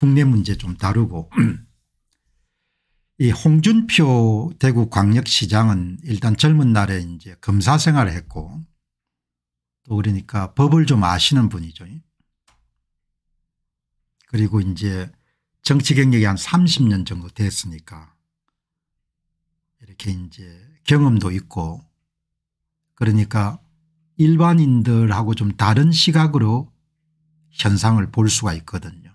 국내 문제 좀 다루고 이 홍준표 대구 광역시장은 일단 젊은 날에 이제 검사 생활을 했고 또 그러니까 법을 좀 아시는 분이죠. 그리고 이제 정치 경력이 한 30년 정도 됐으니까 이렇게 이제 경험도 있고 그러니까 일반인들하고 좀 다른 시각으로 현상을 볼 수가 있거든요.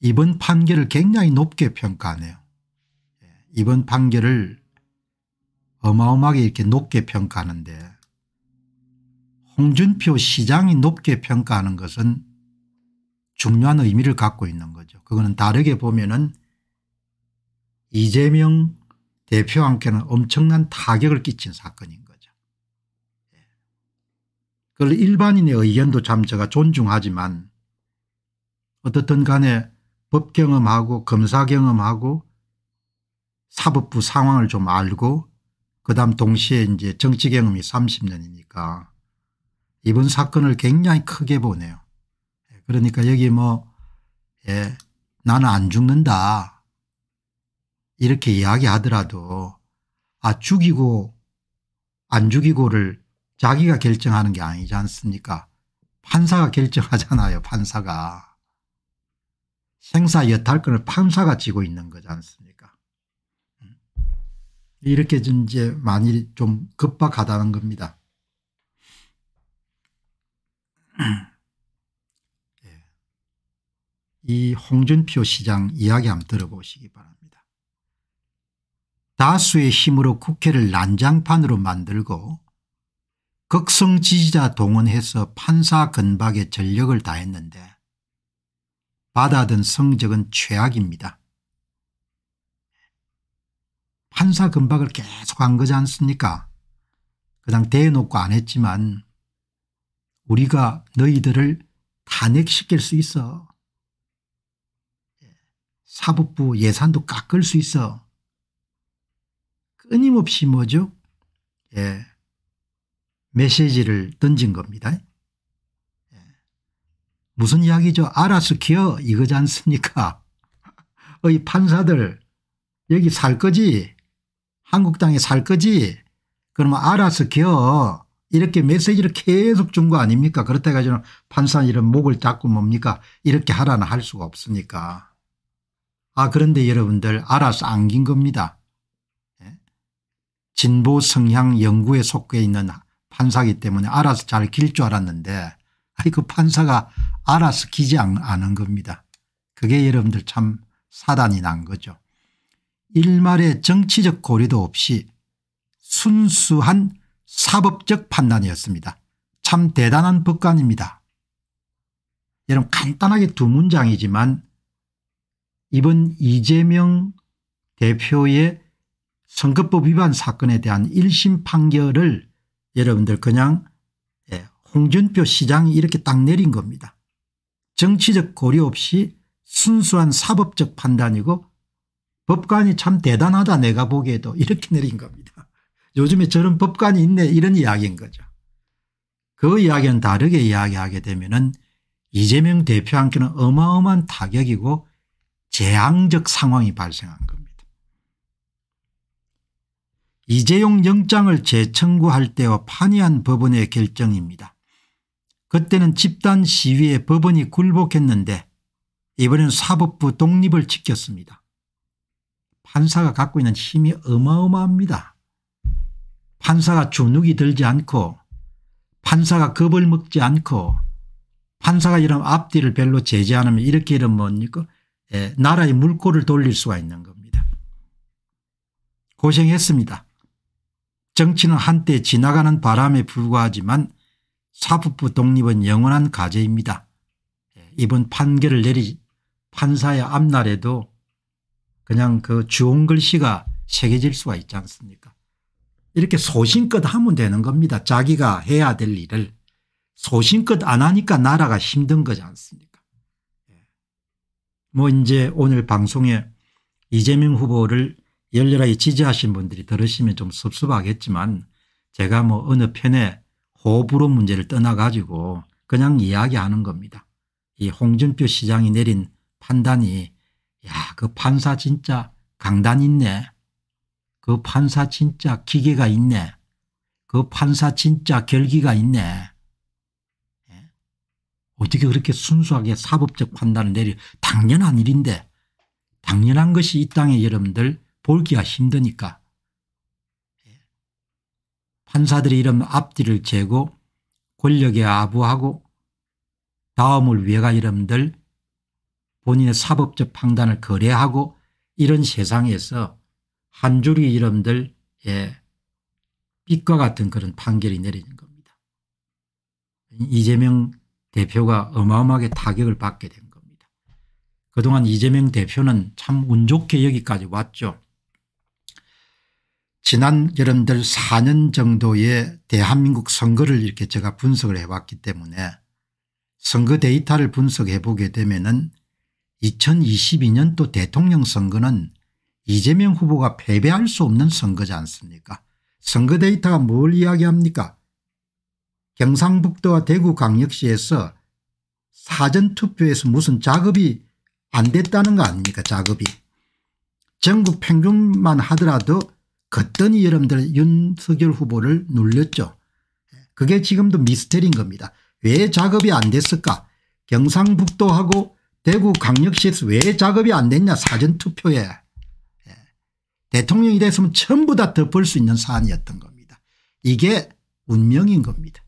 이번 판결을 굉장히 높게 평가하네요. 예, 이번 판결을 어마어마하게 이렇게 높게 평가하는데 홍준표 시장이 높게 평가하는 것은 중요한 의미를 갖고 있는 거죠. 그거는 다르게 보면 은 이재명 대표한테는 엄청난 타격을 끼친 사건인 거죠. 예. 그걸 일반인의 의견도 참 제가 존중하지만 어떻든 간에 법 경험하고 검사 경험하고 사법부 상황을 좀 알고 그다음 동시에 이제 정치 경험이 30년이니까 이번 사건을 굉장히 크게 보네요. 예, 그러니까 여기 뭐 예, 나는 안 죽는다 이렇게 이야기하더라도 아 죽이고 안 죽이고를 자기가 결정하는 게 아니지 않습니까 판사가 결정하잖아요 판사가. 생사 여탈권을 판사가 지고 있는 거지 않습니까 음. 이렇게 이제 많이 좀 급박하다는 겁니다. 예. 이 홍준표 시장 이야기 한번 들어보시기 바랍니다. 다수의 힘으로 국회를 난장판으로 만들고 극성 지지자 동원해서 판사 근박에 전력을 다했는데 받아든 성적은 최악입니다. 판사 금박을 계속 한 거지 않습니까 그냥 대놓고 안 했지만 우리가 너희들을 탄핵시킬 수 있어. 사법부 예산도 깎을 수 있어. 끊임없이 뭐죠? 예. 메시지를 던진 겁니다. 무슨 이야기죠 알아서 기어 이거지 않습니까 이 판사들 여기 살 거지 한국당에 살 거지 그러면 알아서 기어 이렇게 메시지를 계속 준 거 아닙니까 그렇다 가지고 판사 이런 목을 잡고 뭡니까 이렇게 하라는 할 수가 없으니까 아 그런데 여러분들 알아서 안 긴 겁니다 예? 진보 성향 연구에 속해 있는 판사기 때문에 알아서 잘 길 줄 알았는데 그 판사가 알아서 기지 않 아는 겁니다. 그게 여러분들 참 사단이 난 거죠. 일말의 정치적 고리도 없이 순수한 사법적 판단이었습니다. 참 대단한 법관입니다. 여러분 간단하게 두 문장이지만 이번 이재명 대표의 선거법 위반 사건에 대한 1심 판결을 여러분들 그냥 예, 홍준표 시장이 이렇게 딱 내린 겁니다. 정치적 고려 없이 순수한 사법적 판단이고 법관이 참 대단하다 내가 보기에도 이렇게 내린 겁니다. 요즘에 저런 법관이 있네 이런 이야기인 거죠. 그 이야기는 다르게 이야기하게 되면 은 이재명 대표한테는 어마어마한 타격이고 재앙적 상황이 발생한 겁니다. 이재용 영장을 재청구할 때와 판이한 법원의 결정입니다. 그때는 집단 시위에 법원이 굴복했는데 이번에는 사법부 독립을 지켰습니다. 판사가 갖고 있는 힘이 어마어마합니다. 판사가 주눅이 들지 않고 판사가 겁을 먹지 않고 판사가 이런 앞뒤를 별로 제지 않으면 이렇게 이런 뭡니까 예, 나라의 물꼬를 돌릴 수가 있는 겁니다. 고생했습니다. 정치는 한때 지나가는 바람에 불과하지만 사법부 독립은 영원한 과제입니다. 예, 이번 판결을 내리 판사의 앞날에도 그냥 그 주홍 글씨가 새겨질 수가 있지 않습니까 이렇게 소신껏 하면 되는 겁니다. 자기가 해야 될 일을 소신껏 안 하니까 나라가 힘든 거지 않습니까 예. 뭐 이제 오늘 방송에 이재명 후보를 열렬하게 지지하신 분들이 들으시면 좀 섭섭하겠지만 제가 뭐 어느 편에 호불호 문제를 떠나가지고 그냥 이야기하는 겁니다. 이 홍준표 시장이 내린 판단이 야그 판사 진짜 강단 있네. 그 판사 진짜 기계가 있네. 그 판사 진짜 결기가 있네. 예? 어떻게 그렇게 순수하게 사법적 판단을 내려 당연한 일인데 당연한 것이 이 땅에 여러분들 볼기가 힘드니까 판사들의 이름 앞뒤를 재고 권력에 아부하고 다음을 위해가 이름들 본인의 사법적 판단을 거래하고 이런 세상에서 한 줄기 이름들 예, 빛과 같은 그런 판결이 내리는 겁니다. 이재명 대표가 어마어마하게 타격을 받게 된 겁니다. 그동안 이재명 대표는 참 운 좋게 여기까지 왔죠. 지난 여러분들 4년 정도의 대한민국 선거를 이렇게 제가 분석을 해왔기 때문에 선거 데이터를 분석해 보게 되면은 2022년도 대통령 선거는 이재명 후보가 패배할 수 없는 선거지 않습니까 선거 데이터가 뭘 이야기합니까 경상북도와 대구광역시에서 사전투표에서 무슨 작업이 안 됐다는 거 아닙니까 작업이 전국 평균만 하더라도 거더니 여러분들 윤석열 후보를 눌렸죠. 그게 지금도 미스터리인 겁니다. 왜 작업이 안 됐을까 경상북도하고 대구 강력시에서 왜 작업이 안 됐냐 사전투표에 예. 대통령이 됐으면 전부 다 덮을 수 있는 사안이었던 겁니다. 이게 운명인 겁니다.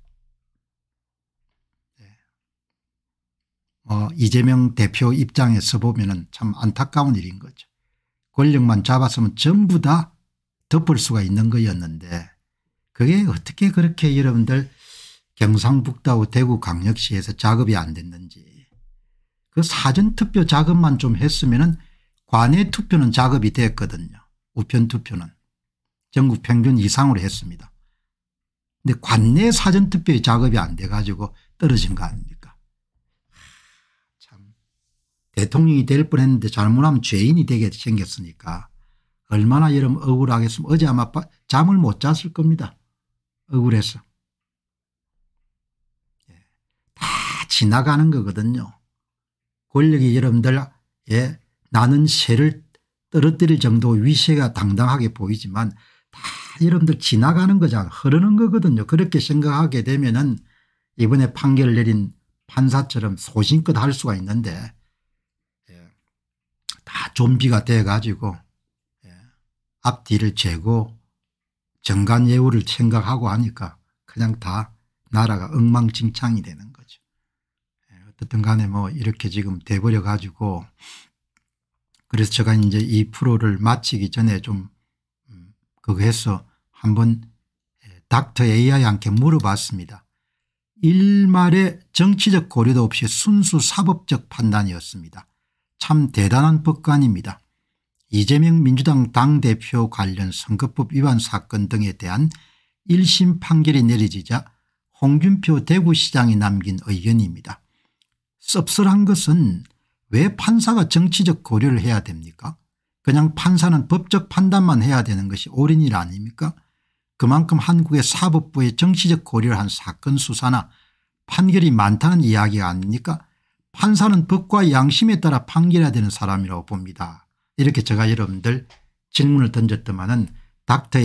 어, 이재명 대표 입장에서 보면 참 안타까운 일인 거죠. 권력만 잡았으면 전부 다 덮을 수가 있는 거였는데 그게 어떻게 그렇게 여러분들 경상북도 대구 광역시에서 작업이 안 됐는지 그 사전투표 작업만 좀 했으면 은 관외투표는 작업이 됐거든요. 우편투표는 전국 평균 이상으로 했습니다. 근데 관내 사전투표의 작업이 안 돼가지고 떨어진 거 아닙니까 참 대통령이 될 뻔했는데 잘못하면 죄인이 되게 생겼으니까 얼마나 여러분 억울하겠으면 어제 아마 잠을 못 잤을 겁니다. 억울해서. 예. 다 지나가는 거거든요. 권력이 여러분들 예, 나는 새를 떨어뜨릴 정도 위세가 당당하게 보이지만 다 여러분들 지나가는 거잖아 흐르는 거거든요. 그렇게 생각하게 되면 은 이번에 판결 을 내린 판사처럼 소신껏 할 수가 있는데 예, 다 좀비가 돼가지고 앞뒤를 재고 정관예우를 생각하고 하니까 그냥 다 나라가 엉망진창이 되는 거죠. 예, 어떻든 간에 뭐 이렇게 지금 돼버려 가지고 그래서 제가 이제 이 프로를 마치기 전에 좀 음, 그거 해서 한번 예, 닥터 AI한테 물어봤습니다. 일말의 정치적 고려도 없이 순수 사법적 판단이었습니다. 참 대단한 법관입니다. 이재명 민주당 당대표 관련 선거법 위반 사건 등에 대한 1심 판결이 내려지자 홍준표 대구시장이 남긴 의견입니다. 씁쓸한 것은 왜 판사가 정치적 고려를 해야 됩니까 그냥 판사는 법적 판단만 해야 되는 것이 옳은 일 아닙니까 그만큼 한국의 사법부의 정치적 고려를 한 사건 수사나 판결이 많다는 이야기가 아닙니까 판사는 법과 양심에 따라 판결해야 되는 사람이라고 봅니다. 이렇게 제가 여러분들 질문을 던졌더만은 닥터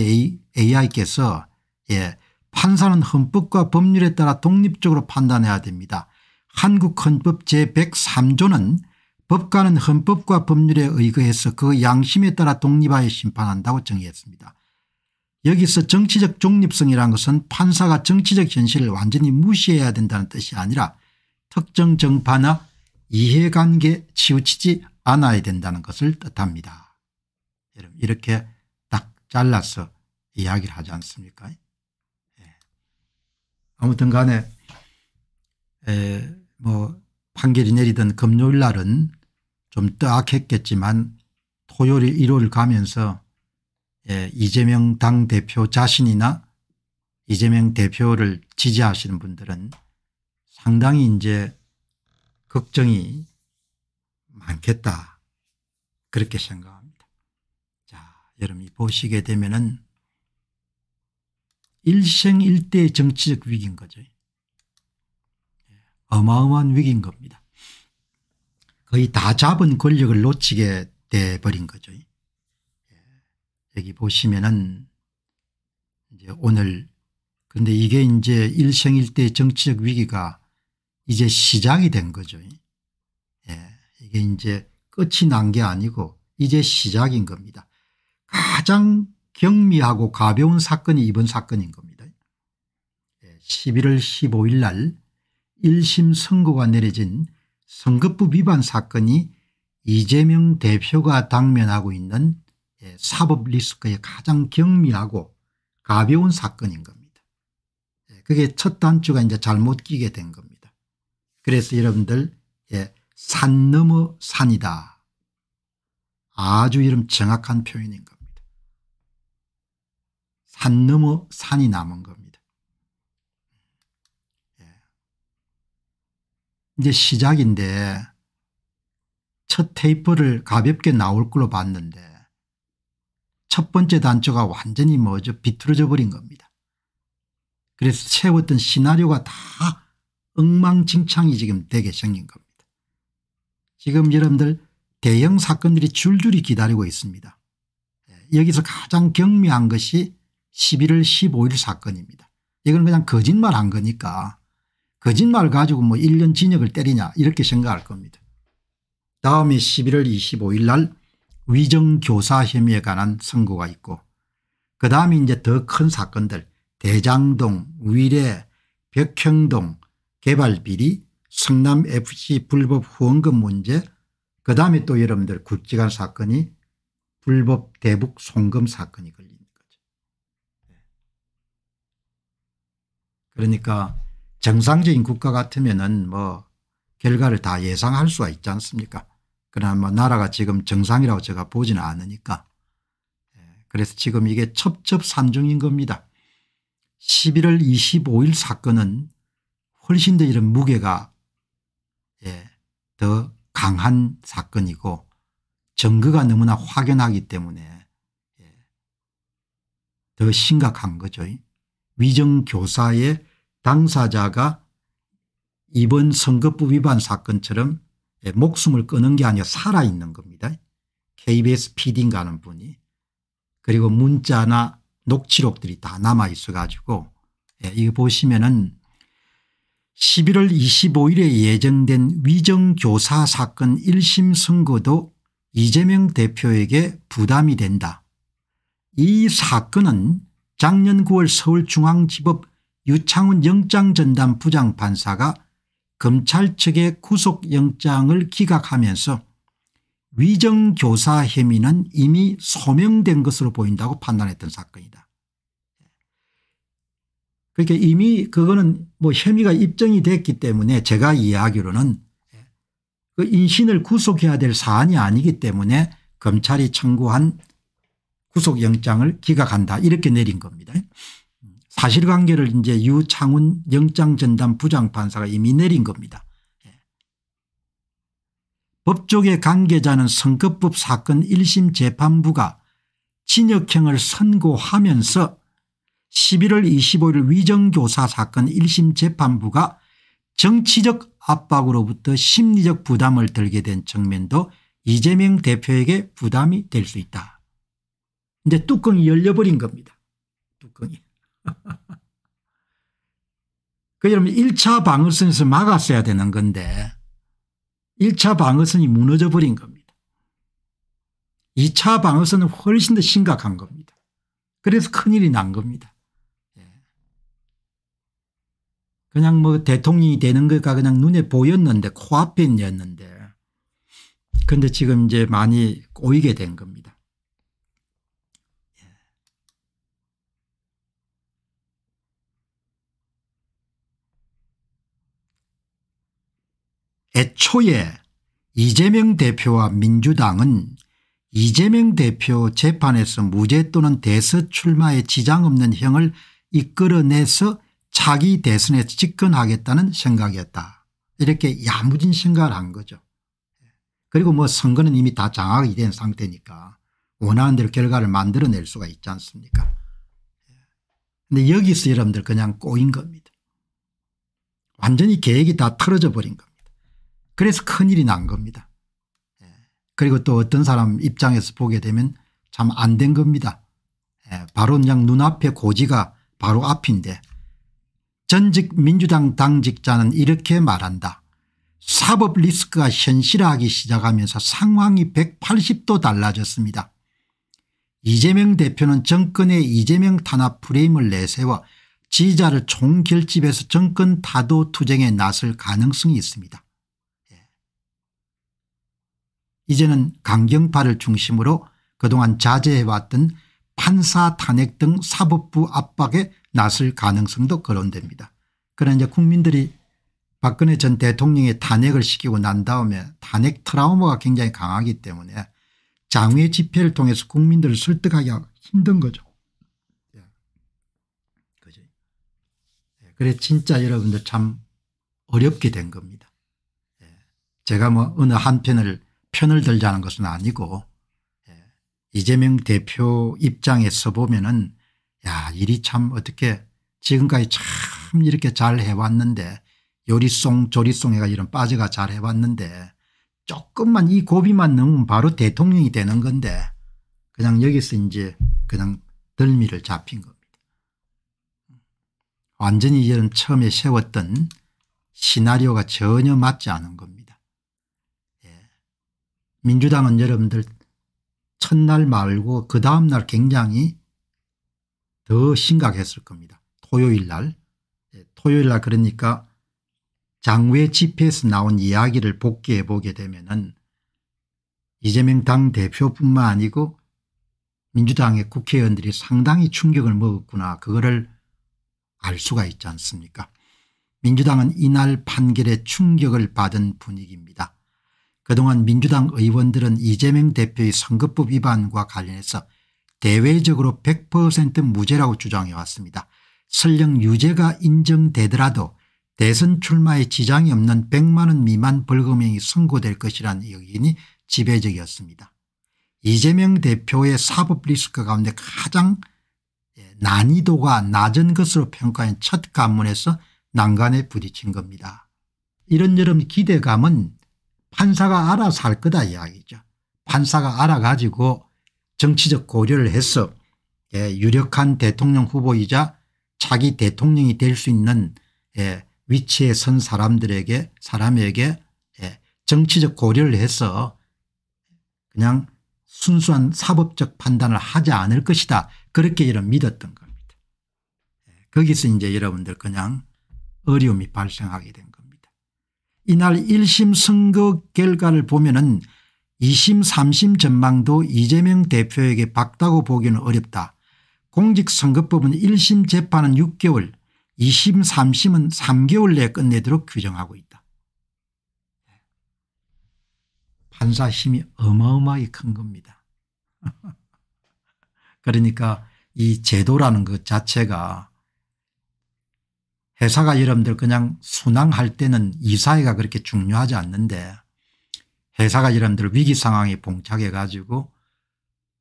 AI께서 예, 판사는 헌법과 법률에 따라 독립적으로 판단해야 됩니다. 한국헌법 제103조는 법관은 헌법과 법률에 의거해서 그 양심에 따라 독립하여 심판한다고 정의했습니다. 여기서 정치적 중립성이란 것은 판사가 정치적 현실을 완전히 무시해야 된다는 뜻이 아니라 특정 정파나 이해관계 치우치지 안아야 된다는 것을 뜻합니다. 여러분 이렇게 딱 잘라서 이야기를 하지 않습니까? 예. 아무튼 간에 뭐 판결이 내리던 금요일 날은 좀 뜨악했겠지만 토요일 일요일 가면서 예, 이재명 당대표 자신이나 이재명 대표를 지지하시는 분들은 상당히 이제 걱정이 많겠다. 그렇게 생각합니다. 자, 여러분이 보시게 되면은 일생일대의 정치적 위기인 거죠. 예, 어마어마한 위기인 겁니다. 거의 다 잡은 권력을 놓치게 돼버린 거죠. 예, 여기 보시면은 이제 오늘 근데 이게 이제 일생일대 정치적 위기가 이제 시작이 된 거죠. 예. 이게 이제 끝이 난 게 아니고 이제 시작인 겁니다. 가장 경미하고 가벼운 사건이 이번 사건인 겁니다. 11월 예, 15일 날 1심 선고가 내려진 선거법 위반 사건이 이재명 대표가 당면하고 있는 예, 사법 리스크의 가장 경미하고 가벼운 사건인 겁니다. 예, 그게 첫 단추가 이제 잘못 끼게 된 겁니다. 그래서 여러분들 산 너머 산이다. 아주 이름 정확한 표현인 겁니다. 산 너머 산이 남은 겁니다. 예. 이제 시작인데 첫 테이프를 가볍게 나올 걸로 봤는데 첫 번째 단추가 완전히 뭐죠 비틀어져 버린 겁니다. 그래서 채웠던 시나리오가 다 엉망진창이 지금 되게 생긴 겁니다. 지금 여러분들 대형 사건들이 줄줄이 기다리고 있습니다. 예, 여기서 가장 경미한 것이 11월 15일 사건입니다. 이건 그냥 거짓말한 거니까 거짓말 가지고 뭐 1년 징역을 때리냐 이렇게 생각할 겁니다. 다음에 11월 25일 날 위정교사 혐의에 관한 선고가 있고 그 다음에 이제 더 큰 사건들 대장동, 위례, 벽형동 개발비리, 성남 fc 불법 후원금 문제 그다음에 또 여러분들 굵직한 사건이 불법 대북 송금 사건이 걸리는 거죠. 그러니까 정상적인 국가 같으면은 뭐 결과를 다 예상할 수가 있지 않습니까? 그러나 뭐 나라가 지금 정상이라고 제가 보지는 않으니까. 예, 그래서 지금 이게 첩첩산중인 겁니다. 11월 25일 사건은 훨씬 더 이런 무게가 예, 더 강한 사건이고 증거가 너무나 확연하기 때문에 예, 더 심각한 거죠. 위정교사의 당사자가 이번 선거법 위반 사건처럼 예, 목숨을 끊은 게 아니라 살아있는 겁니다. KBS PD인가 는 분이 그리고 문자나 녹취록들이 다 남아있어 가지고 예, 이거 보시면은 11월 25일에 예정된 위정교사 사건 1심 선거도 이재명 대표에게 부담이 된다. 이 사건은 작년 9월 서울중앙지법 유창훈 영장전담 부장판사가 검찰 측의 구속영장을 기각하면서 위정교사 혐의는 이미 소명된 것으로 보인다고 판단했던 사건이다. 그러니까 이미 그거는 뭐 혐의가 입증이 됐기 때문에 제가 이야기로는 그 인신을 구속해야 될 사안이 아니기 때문에 검찰이 청구한 구속영장을 기각한다 이렇게 내린 겁니다. 사실관계를 이제 유창훈 영장전담 부장판사가 이미 내린 겁니다. 법조계 관계자는 선거법 사건 1심 재판부가 징역형을 선고하면서 11월 25일 위정교사 사건 1심 재판부가 정치적 압박으로부터 심리적 부담을 들게 된측면도 이재명 대표에게 부담이 될 수 있다. 이제 뚜껑이 열려버린 겁니다. 뚜껑이. 그러분 1차 방어선에서 막았어야 되는 건데 1차 방어선이 무너져버린 겁니다. 2차 방어선은 훨씬 더 심각한 겁니다. 그래서 큰일이 난 겁니다. 그냥 뭐 대통령이 되는 것과 그냥 눈에 보였는데 코앞에 있는데 그런데 지금 이제 많이 꼬이게 된 겁니다. 예. 애초에 이재명 대표와 민주당은 이재명 대표 재판에서 무죄 또는 대서 출마에 지장 없는 형을 이끌어내서 자기 대선에 집권하겠다는 생각이었다. 이렇게 야무진 생각을 한 거죠. 그리고 뭐 선거는 이미 다 장악이 된 상태니까 원하는 대로 결과를 만들어낼 수가 있지 않습니까 근데 여기서 여러분들 그냥 꼬인 겁니다. 완전히 계획이 다 틀어져 버린 겁니다. 그래서 큰일이 난 겁니다. 예. 그리고 또 어떤 사람 입장에서 보게 되면 참 안 된 겁니다. 예. 바로 그냥 눈앞에 고지가 바로 앞인데 전직 민주당 당직자는 이렇게 말한다. 사법 리스크가 현실화하기 시작하면서 상황이 180도 달라졌습니다. 이재명 대표는 정권의 이재명 탄압 프레임을 내세워 지지자를 총결집해서 정권 타도 투쟁에 나설 가능성이 있습니다. 예. 이제는 강경파를 중심으로 그동안 자제해왔던 판사 탄핵 등 사법부 압박에 났을 가능성도 거론됩니다. 그러나 이제 국민들이 박근혜 전 대통령의 탄핵을 시키고 난 다음에 탄핵 트라우마가 굉장히 강하기 때문에 장외 집회를 통해서 국민들을 설득하기 힘든 거죠 예. 예, 그래 진짜 여러분들 참 어렵게 된 겁니다. 예. 제가 뭐 어느 한 편을 편을 들자는 것은 아니고 이재명 대표 입장에서 보면은 야 일이 참 어떻게 지금까지 참 이렇게 잘 해왔는데 요리송 조리송 해가 이런 빠져가 잘 해왔는데 조금만 이 고비만 넘으면 바로 대통령이 되는 건데 그냥 여기서 이제 그냥 덜미를 잡힌 겁니다. 완전히 이런 처음에 세웠던 시나리오가 전혀 맞지 않은 겁니다. 예. 민주당은 여러분들 첫날 말고 그 다음날 굉장히 더 심각했을 겁니다. 토요일 날 예, 토요일 날 그러니까 장외 집회에서 나온 이야기를 복귀해 보게 되면 은 이재명 당대표뿐만 아니고 민주당의 국회의원들이 상당히 충격을 먹었구나 그거를 알 수가 있지 않습니까 민주당은 이날 판결에 충격을 받은 분위기입니다. 그동안 민주당 의원들은 이재명 대표의 선거법 위반과 관련해서 대외적으로 100% 무죄라고 주장해 왔습니다. 설령 유죄가 인정되더라도 대선 출마에 지장이 없는 100만 원 미만 벌금형이 선고될 것이란의견이 지배적이었습니다. 이재명 대표의 사법 리스크 가운데 가장 난이도가 낮은 것으로 평가한 첫간문에서 난간에 부딪힌 겁니다. 이런 여름 기대감은 판사가 알아서 할 거다 이야기죠. 판사가 알아가지고 정치적 고려를 해서 예, 유력한 대통령 후보이자 자기 대통령이 될 수 있는 예, 위치에 선 사람들에게 사람에게 예, 정치적 고려를 해서 그냥 순수한 사법적 판단을 하지 않을 것이다 그렇게 이런 믿었던 겁니다. 거기서 이제 여러분들 그냥 어려움이 발생하게 된 겁니다. 이날 1심 선거 결과를 보면 은 2심 3심 전망도 이재명 대표에게 박다고 보기는 어렵다. 공직선거법은 1심 재판은 6개월 2심 3심은 3개월 내에 끝내도록 규정하고 있다. 판사 힘이 어마어마하게 큰 겁니다. 그러니까 이 제도라는 것 자체가 회사가 여러분들 그냥 순항할 때는 이사회가 그렇게 중요하지 않는데 회사가 이런들 위기 상황에 봉착해 가지고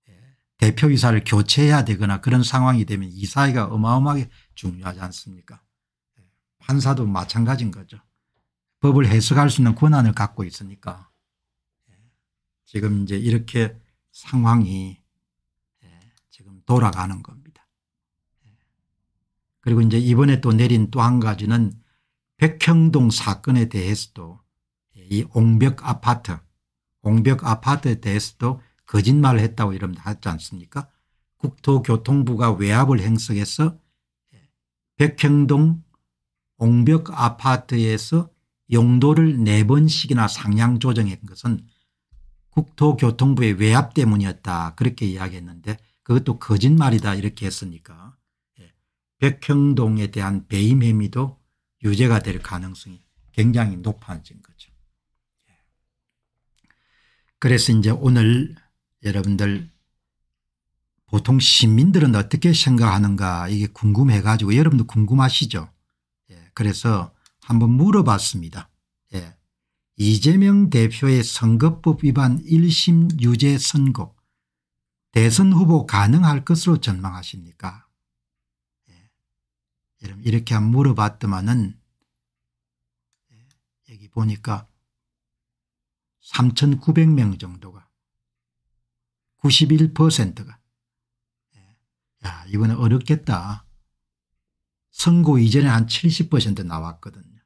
예, 대표이사를 교체해야 되거나 그런 상황이 되면 이사회가 어마어마하게 중요하지 않습니까 예, 판사도 마찬가지인 거죠. 법을 해석할 수 있는 권한을 갖고 있으니까 예, 지금 이제 이렇게 상황이 지금 돌아가는 겁니다. 그리고 이제 이번에 또 내린 또 한 가지는 백형동 사건에 대해서도 이 옹벽 아파트 공벽 아파트에 대해서도 거짓말을 했다고 이러면 하지 않습니까 국토교통부가 외압을 행사해서 백평동 공벽 아파트에서 용도를 4번씩이나 상향 조정한 것은 국토교통부의 외압 때문이었다 그렇게 이야기했는데 그것도 거짓말이다 이렇게 했으니까 예. 백형동에 대한 배임 혐의도 유죄가 될 가능성이 굉장히 높아진 거죠. 그래서 이제 오늘 여러분들 보통 시민들은 어떻게 생각하는가 이게 궁금해 가지고 여러분도 궁금하시죠. 예, 그래서 한번 물어봤습니다. 예, 이재명 대표의 선거법 위반 1심 유죄 선고 대선 후보 가능할 것으로 전망하십니까 예, 이렇게 한 물어봤더만은 예, 여기 보니까 3,900명 정도가 91%가 예. 야 이번에 어렵겠다. 선고 이전에 한 70% 나왔거든요.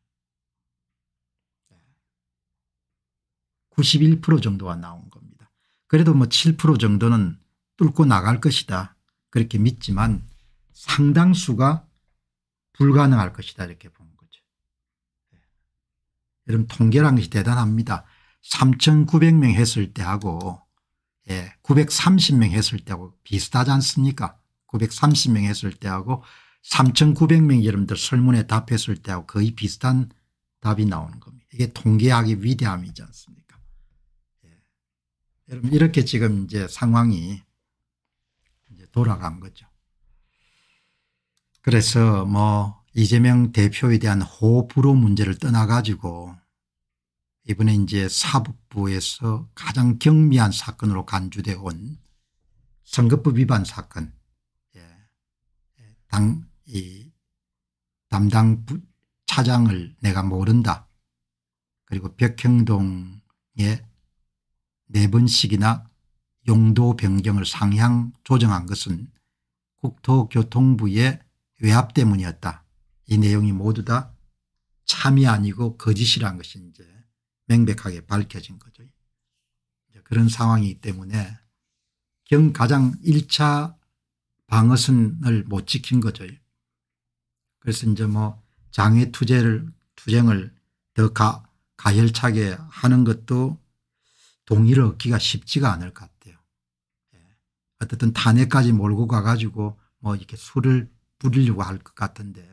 91% 예. 정도가 나온 겁니다. 그래도 뭐 7% 정도는 뚫고 나갈 것이다. 그렇게 믿지만 상당수가 불가능할 것이다 이렇게 본 거죠. 여러분 예. 통계란 것이 대단합니다. 3,900명 했을 때하고 예, 930명 했을 때하고 비슷하지 않습니까 930명 했을 때하고 3,900명 여러분들 설문에 답했을 때하고 거의 비슷한 답이 나오는 겁니다. 이게 통계학의 위대함이지 않습니까 예. 여러분 이렇게 지금 이제 상황이 이제 돌아간 거죠. 그래서 뭐 이재명 대표에 대한 호불호 문제를 떠나가지고 이번에 이제 사법부에서 가장 경미한 사건으로 간주되어 온 선거법 위반 사건 예. 당, 이 담당 차장을 내가 모른다 그리고 벽형동에 네 번씩이나 용도 변경을 상향 조정한 것은 국토교통부의 외압 때문이었다. 이 내용이 모두 다 참이 아니고 거짓이라는 것이 이제 명백하게 밝혀진 거죠. 그런 상황이기 때문에 경 가장 1차 방어선을 못 지킨 거죠. 그래서 이제 뭐 장외 투쟁을, 투쟁을 더 가, 가열차게 하는 것도 동의를 얻기가 쉽지가 않을 것 같아요. 예. 어쨌든 탄핵까지 몰고 가가지고 뭐 이렇게 술을 뿌리려고 할 것 같은데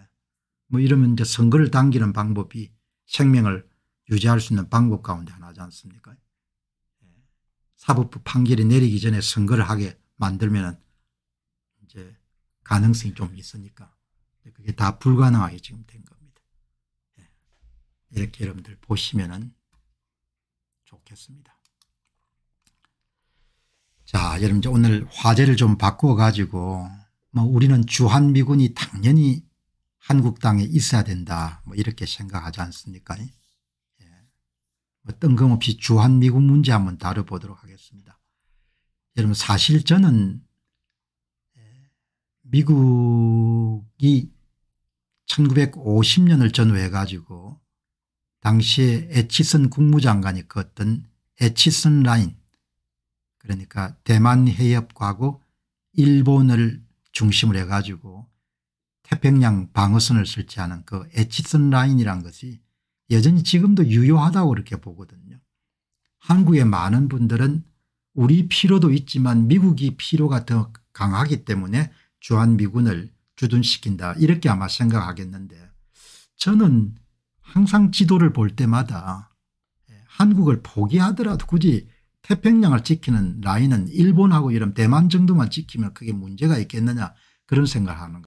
뭐 이러면 이제 선거를 당기는 방법이 생명을 유지할 수 있는 방법 가운데 하나지 않습니까? 예. 사법부 판결이 내리기 전에 선거를 하게 만들면 이제 가능성이 좀 있으니까 그게 다 불가능하게 지금 된 겁니다. 예. 이렇게 여러분들 보시면 좋겠습니다. 자, 여러분 오늘 화제를 좀 바꾸어 가지고 뭐 우리는 주한미군이 당연히 한국 땅에 있어야 된다 뭐 이렇게 생각하지 않습니까? 뜬금없이 주한미군 문제 한번 다뤄보도록 하겠습니다. 여러분 사실 저는 미국이 1950년을 전후해 가지고 당시에 에치슨 국무장관이 걷던 에치슨 라인 그러니까 대만 해협과고 일본을 중심으로 해가지고 태평양 방어선을 설치하는 그 에치슨 라인이란 것이 여전히 지금도 유효하다고 그렇게 보거든요. 한국의 많은 분들은 우리 필요도 있지만 미국이 필요가 더 강하기 때문에 주한미군을 주둔시킨다 이렇게 아마 생각하겠는데 저는 항상 지도를 볼 때마다 예, 한국을 포기하더라도 굳이 태평양을 지키는 라인은 일본하고 이런 대만 정도만 지키면 그게 문제가 있겠느냐 그런 생각을 하는